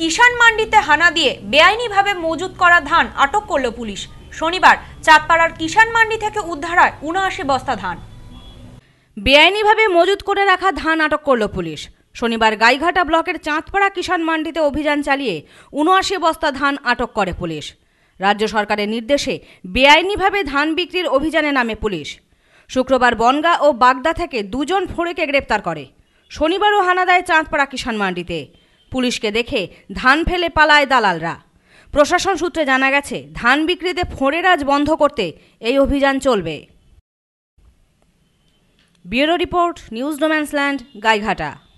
কিষাণ মান্ডিতে হানা দিয়ে বেআইনিভাবে মজুত করা ধান আটক করল পুলিশ শনিবার চাঁদপাড়ার কিষাণ মান্ডি থেকে উদ্ধার হয় উনআশি বস্তা ধান বেআইনিভাবে মজুত করে রাখা ধান আটক করল পুলিশ শনিবার গাইঘাটা ব্লকের চাঁদপাড়া কিষাণ মান্ডিতে অভিযান চালিয়ে উনআশি বস্তা ধান আটক করে পুলিশ রাজ্য সরকারের নির্দেশে বেআইনিভাবে ধান বিক্রির অভিযানে নামে পুলিশ শুক্রবার বনগা ও বাগদা থেকে দুজন ফোড়েকে গ্রেপ্তার করে শনিবারও হানা দেয় চাঁদপাড়া কিষাণ মান্ডিতে পুলিশকে দেখে ধান ফেলে পালায় দালালরা প্রশাসন সূত্রে জানা গেছে ধান বিক্রিতে ফোঁড়েরাজ বন্ধ করতে এই অভিযান চলবে ব্যুরো রিপোর্ট নিউজ ডোম্যান্সল্যান্ড গাইঘাটা